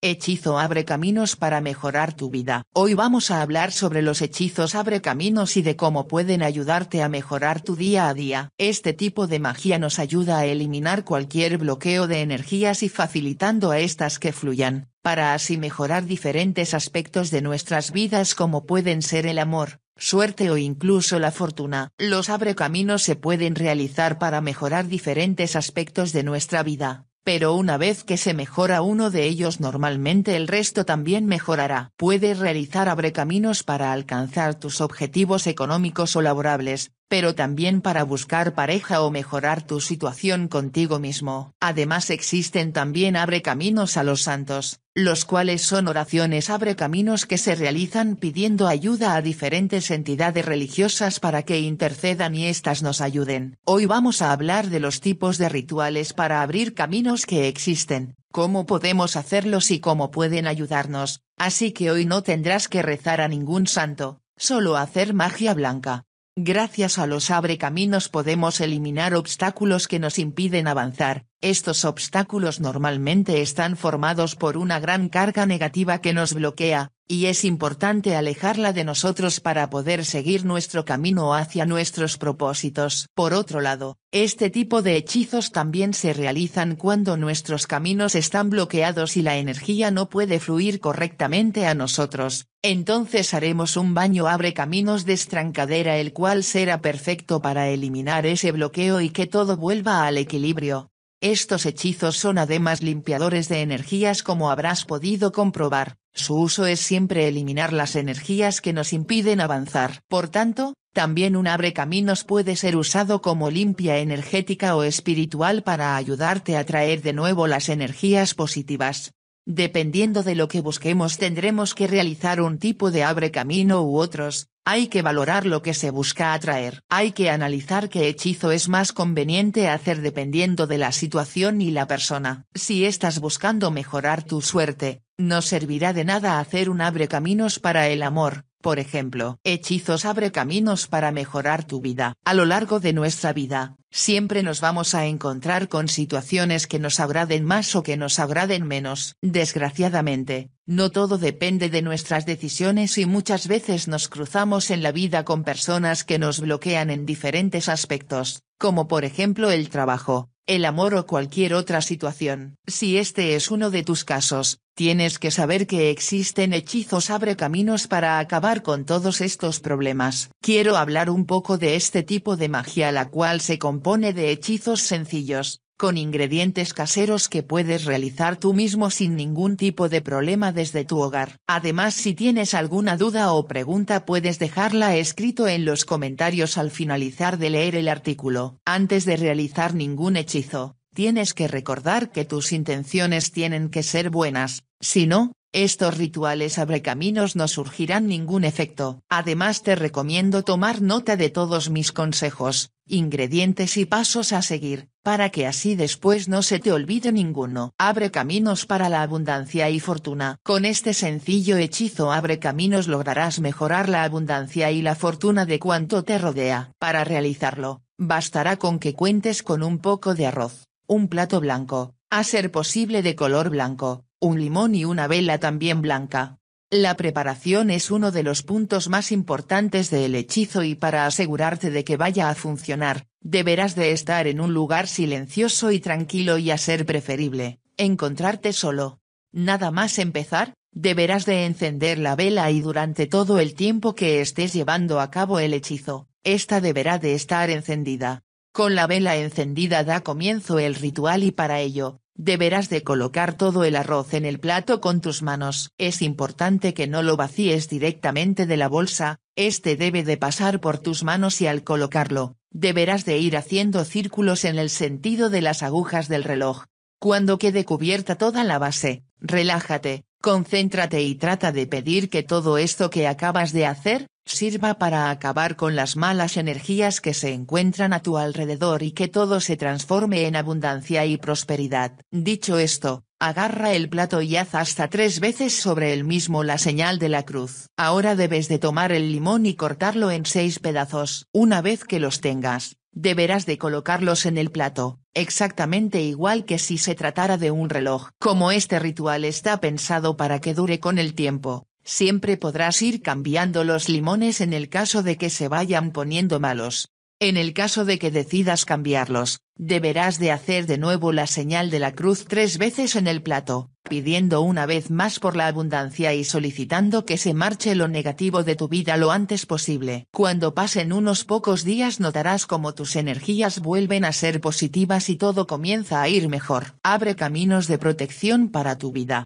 Hechizo abre caminos para mejorar tu vida. Hoy vamos a hablar sobre los hechizos abre caminos y de cómo pueden ayudarte a mejorar tu día a día. Este tipo de magia nos ayuda a eliminar cualquier bloqueo de energías y facilitando a estas que fluyan, para así mejorar diferentes aspectos de nuestras vidas como pueden ser el amor, suerte o incluso la fortuna. Los abre caminos se pueden realizar para mejorar diferentes aspectos de nuestra vida pero una vez que se mejora uno de ellos normalmente el resto también mejorará. Puedes realizar abrecaminos para alcanzar tus objetivos económicos o laborables, pero también para buscar pareja o mejorar tu situación contigo mismo. Además existen también abre caminos a los santos, los cuales son oraciones abre caminos que se realizan pidiendo ayuda a diferentes entidades religiosas para que intercedan y éstas nos ayuden. Hoy vamos a hablar de los tipos de rituales para abrir caminos que existen, cómo podemos hacerlos y cómo pueden ayudarnos, así que hoy no tendrás que rezar a ningún santo, solo hacer magia blanca. Gracias a los abre caminos podemos eliminar obstáculos que nos impiden avanzar, estos obstáculos normalmente están formados por una gran carga negativa que nos bloquea, y es importante alejarla de nosotros para poder seguir nuestro camino hacia nuestros propósitos. Por otro lado, este tipo de hechizos también se realizan cuando nuestros caminos están bloqueados y la energía no puede fluir correctamente a nosotros, entonces haremos un baño abre caminos de estrancadera el cual será perfecto para eliminar ese bloqueo y que todo vuelva al equilibrio. Estos hechizos son además limpiadores de energías como habrás podido comprobar, su uso es siempre eliminar las energías que nos impiden avanzar. Por tanto, también un abre caminos puede ser usado como limpia energética o espiritual para ayudarte a traer de nuevo las energías positivas. Dependiendo de lo que busquemos tendremos que realizar un tipo de abre camino u otros, hay que valorar lo que se busca atraer. Hay que analizar qué hechizo es más conveniente hacer dependiendo de la situación y la persona. Si estás buscando mejorar tu suerte, no servirá de nada hacer un abre caminos para el amor, por ejemplo. Hechizos abre caminos para mejorar tu vida. A lo largo de nuestra vida, siempre nos vamos a encontrar con situaciones que nos agraden más o que nos agraden menos. Desgraciadamente, no todo depende de nuestras decisiones y muchas veces nos cruzamos en la vida con personas que nos bloquean en diferentes aspectos, como por ejemplo el trabajo, el amor o cualquier otra situación. Si este es uno de tus casos, tienes que saber que existen hechizos abre caminos para acabar con todos estos problemas. Quiero hablar un poco de este tipo de magia la cual se compone de hechizos sencillos, con ingredientes caseros que puedes realizar tú mismo sin ningún tipo de problema desde tu hogar. Además si tienes alguna duda o pregunta puedes dejarla escrito en los comentarios al finalizar de leer el artículo. Antes de realizar ningún hechizo, tienes que recordar que tus intenciones tienen que ser buenas, si no, estos rituales abre caminos no surgirán ningún efecto. Además te recomiendo tomar nota de todos mis consejos, ingredientes y pasos a seguir, para que así después no se te olvide ninguno. Abre caminos para la abundancia y fortuna. Con este sencillo hechizo abre caminos lograrás mejorar la abundancia y la fortuna de cuanto te rodea. Para realizarlo, bastará con que cuentes con un poco de arroz, un plato blanco, a ser posible de color blanco, un limón y una vela también blanca. La preparación es uno de los puntos más importantes del hechizo y para asegurarte de que vaya a funcionar, deberás de estar en un lugar silencioso y tranquilo y a ser preferible, encontrarte solo. Nada más empezar, deberás de encender la vela y durante todo el tiempo que estés llevando a cabo el hechizo, esta deberá de estar encendida. Con la vela encendida da comienzo el ritual y para ello, deberás de colocar todo el arroz en el plato con tus manos. Es importante que no lo vacíes directamente de la bolsa, este debe de pasar por tus manos y al colocarlo, deberás de ir haciendo círculos en el sentido de las agujas del reloj. Cuando quede cubierta toda la base, relájate, concéntrate y trata de pedir que todo esto que acabas de hacer, sirva para acabar con las malas energías que se encuentran a tu alrededor y que todo se transforme en abundancia y prosperidad. Dicho esto, agarra el plato y haz hasta tres veces sobre el mismo la señal de la cruz. Ahora debes de tomar el limón y cortarlo en seis pedazos. Una vez que los tengas, deberás de colocarlos en el plato, exactamente igual que si se tratara de un reloj. Como este ritual está pensado para que dure con el tiempo, Siempre podrás ir cambiando los limones en el caso de que se vayan poniendo malos. En el caso de que decidas cambiarlos, deberás de hacer de nuevo la señal de la cruz tres veces en el plato, pidiendo una vez más por la abundancia y solicitando que se marche lo negativo de tu vida lo antes posible. Cuando pasen unos pocos días notarás como tus energías vuelven a ser positivas y todo comienza a ir mejor. Abre caminos de protección para tu vida.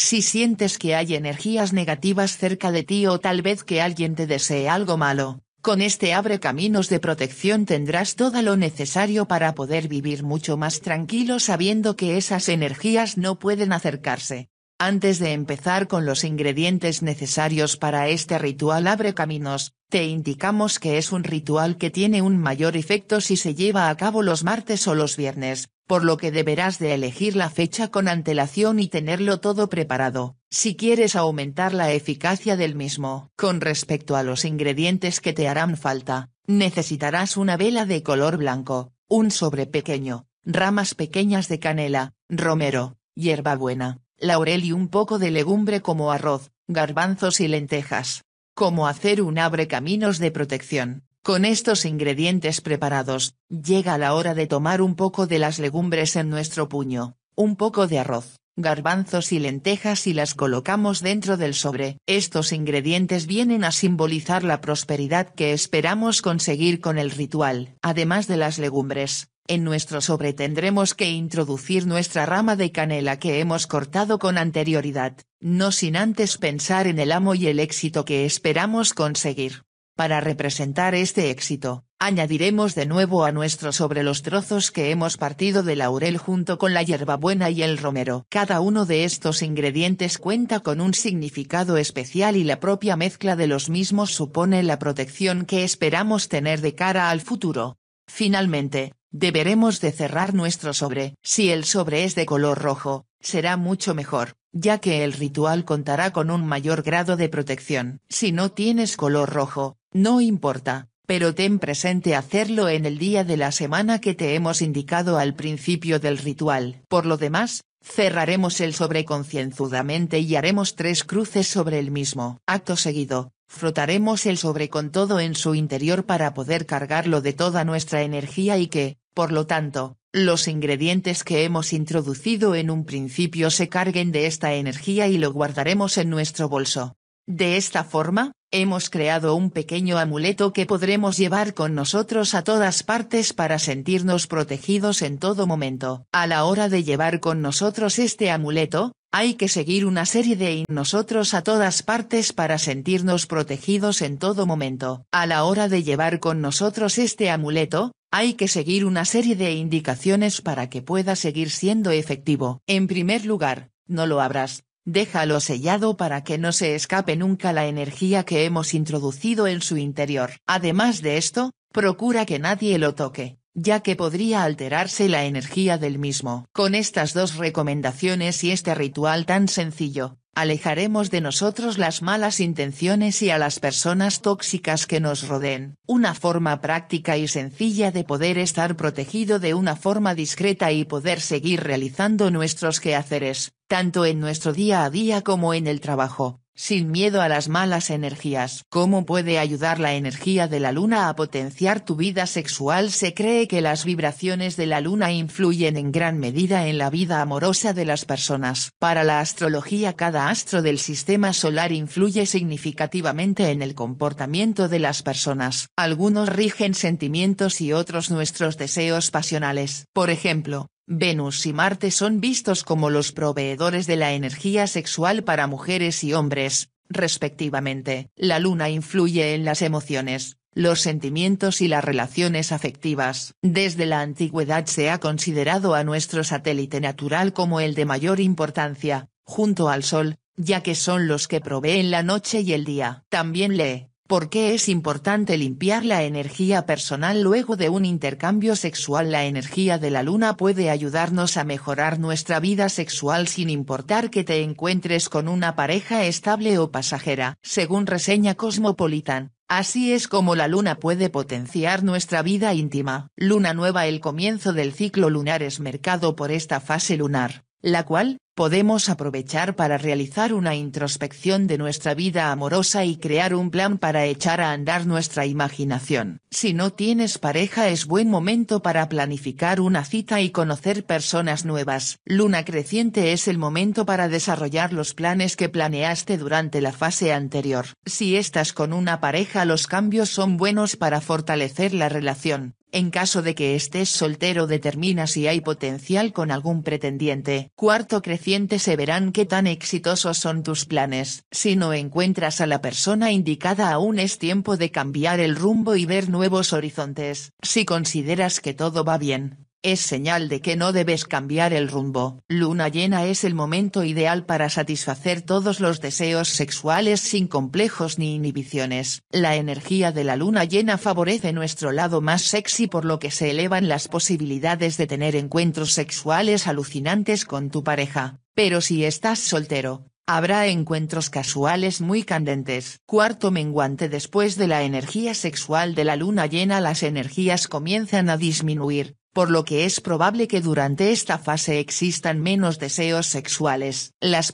Si sientes que hay energías negativas cerca de ti o tal vez que alguien te desee algo malo, con este abre caminos de protección tendrás todo lo necesario para poder vivir mucho más tranquilo sabiendo que esas energías no pueden acercarse. Antes de empezar con los ingredientes necesarios para este ritual abre caminos, te indicamos que es un ritual que tiene un mayor efecto si se lleva a cabo los martes o los viernes, por lo que deberás de elegir la fecha con antelación y tenerlo todo preparado, si quieres aumentar la eficacia del mismo. Con respecto a los ingredientes que te harán falta, necesitarás una vela de color blanco, un sobre pequeño, ramas pequeñas de canela, romero, hierbabuena, laurel y un poco de legumbre como arroz, garbanzos y lentejas. Cómo hacer un abre caminos de protección. Con estos ingredientes preparados, llega la hora de tomar un poco de las legumbres en nuestro puño, un poco de arroz, garbanzos y lentejas y las colocamos dentro del sobre. Estos ingredientes vienen a simbolizar la prosperidad que esperamos conseguir con el ritual. Además de las legumbres, en nuestro sobre tendremos que introducir nuestra rama de canela que hemos cortado con anterioridad, no sin antes pensar en el amo y el éxito que esperamos conseguir. Para representar este éxito, añadiremos de nuevo a nuestro sobre los trozos que hemos partido de laurel junto con la hierbabuena y el romero. Cada uno de estos ingredientes cuenta con un significado especial y la propia mezcla de los mismos supone la protección que esperamos tener de cara al futuro. Finalmente, deberemos de cerrar nuestro sobre. Si el sobre es de color rojo, será mucho mejor ya que el ritual contará con un mayor grado de protección. Si no tienes color rojo, no importa, pero ten presente hacerlo en el día de la semana que te hemos indicado al principio del ritual. Por lo demás, cerraremos el sobre concienzudamente y haremos tres cruces sobre el mismo. Acto seguido, frotaremos el sobre con todo en su interior para poder cargarlo de toda nuestra energía y que, por lo tanto, los ingredientes que hemos introducido en un principio se carguen de esta energía y lo guardaremos en nuestro bolso. De esta forma, Hemos creado un pequeño amuleto que podremos llevar con nosotros a todas partes para sentirnos protegidos en todo momento. A la hora de llevar con nosotros este amuleto, hay que seguir una serie de nosotros a todas partes para sentirnos protegidos en todo momento. A la hora de llevar con nosotros este amuleto, hay que seguir una serie de indicaciones para que pueda seguir siendo efectivo. En primer lugar, no lo abras. Déjalo sellado para que no se escape nunca la energía que hemos introducido en su interior. Además de esto, procura que nadie lo toque, ya que podría alterarse la energía del mismo. Con estas dos recomendaciones y este ritual tan sencillo, Alejaremos de nosotros las malas intenciones y a las personas tóxicas que nos rodeen. Una forma práctica y sencilla de poder estar protegido de una forma discreta y poder seguir realizando nuestros quehaceres, tanto en nuestro día a día como en el trabajo, sin miedo a las malas energías. ¿Cómo puede ayudar la energía de la luna a potenciar tu vida sexual? Se cree que las vibraciones de la luna influyen en gran medida en la vida amorosa de las personas. Para la astrología cada astro del sistema solar influye significativamente en el comportamiento de las personas. Algunos rigen sentimientos y otros nuestros deseos pasionales. Por ejemplo, Venus y Marte son vistos como los proveedores de la energía sexual para mujeres y hombres, respectivamente. La luna influye en las emociones, los sentimientos y las relaciones afectivas. Desde la antigüedad se ha considerado a nuestro satélite natural como el de mayor importancia, junto al Sol, ya que son los que proveen la noche y el día. También lee ¿Por qué es importante limpiar la energía personal luego de un intercambio sexual? La energía de la luna puede ayudarnos a mejorar nuestra vida sexual sin importar que te encuentres con una pareja estable o pasajera. Según reseña Cosmopolitan, así es como la luna puede potenciar nuestra vida íntima. Luna nueva El comienzo del ciclo lunar es mercado por esta fase lunar, la cual, podemos aprovechar para realizar una introspección de nuestra vida amorosa y crear un plan para echar a andar nuestra imaginación. Si no tienes pareja es buen momento para planificar una cita y conocer personas nuevas. Luna creciente es el momento para desarrollar los planes que planeaste durante la fase anterior. Si estás con una pareja los cambios son buenos para fortalecer la relación en caso de que estés soltero determina si hay potencial con algún pretendiente. Cuarto creciente se verán qué tan exitosos son tus planes. Si no encuentras a la persona indicada aún es tiempo de cambiar el rumbo y ver nuevos horizontes. Si consideras que todo va bien, es señal de que no debes cambiar el rumbo. Luna llena es el momento ideal para satisfacer todos los deseos sexuales sin complejos ni inhibiciones. La energía de la luna llena favorece nuestro lado más sexy por lo que se elevan las posibilidades de tener encuentros sexuales alucinantes con tu pareja. Pero si estás soltero, habrá encuentros casuales muy candentes. Cuarto menguante Después de la energía sexual de la luna llena las energías comienzan a disminuir, por lo que es probable que durante esta fase existan menos deseos sexuales. Las